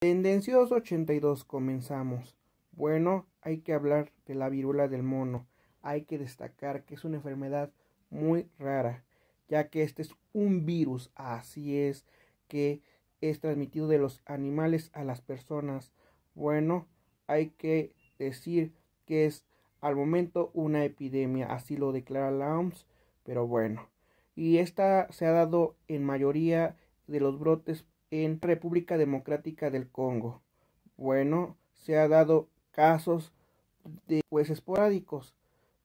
Tendencioso 82 comenzamos. Bueno, hay que hablar de la viruela del mono. Hay que destacar que es una enfermedad muy rara, ya que este es un virus, así es, que es transmitido de los animales a las personas. Bueno, hay que decir que es al momento una epidemia, así lo declara la OMS, pero bueno. Y esta se ha dado en mayoría de los brotes en República Democrática del Congo. Bueno, se ha dado casos de pues esporádicos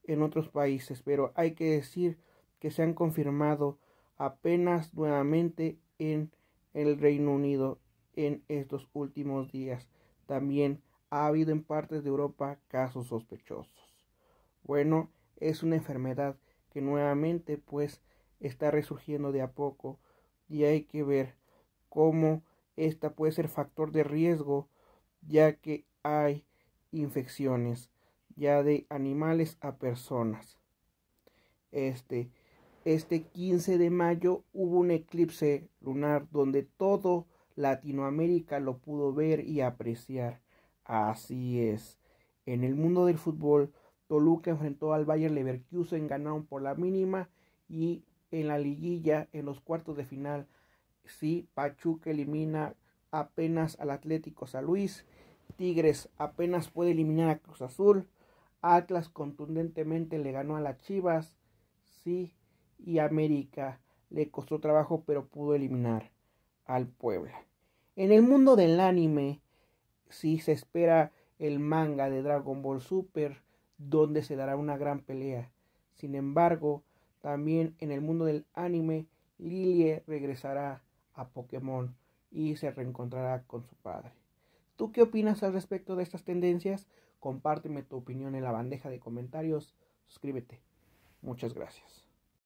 en otros países, pero hay que decir que se han confirmado apenas nuevamente en el Reino Unido en estos últimos días. También ha habido en partes de Europa casos sospechosos. Bueno, es una enfermedad que nuevamente pues está resurgiendo de a poco y hay que ver cómo esta puede ser factor de riesgo ya que hay infecciones ya de animales a personas. Este, este 15 de mayo hubo un eclipse lunar donde todo Latinoamérica lo pudo ver y apreciar. Así es. En el mundo del fútbol, Toluca enfrentó al Bayern Leverkusen, ganaron por la mínima y en la liguilla, en los cuartos de final, Sí, Pachuca elimina apenas al Atlético San Luis. Tigres apenas puede eliminar a Cruz Azul. Atlas contundentemente le ganó a las Chivas. Sí, y América le costó trabajo pero pudo eliminar al Puebla. En el mundo del anime, sí se espera el manga de Dragon Ball Super, donde se dará una gran pelea. Sin embargo, también en el mundo del anime, Lilie regresará a Pokémon y se reencontrará con su padre. ¿Tú qué opinas al respecto de estas tendencias? Compárteme tu opinión en la bandeja de comentarios. Suscríbete. Muchas gracias.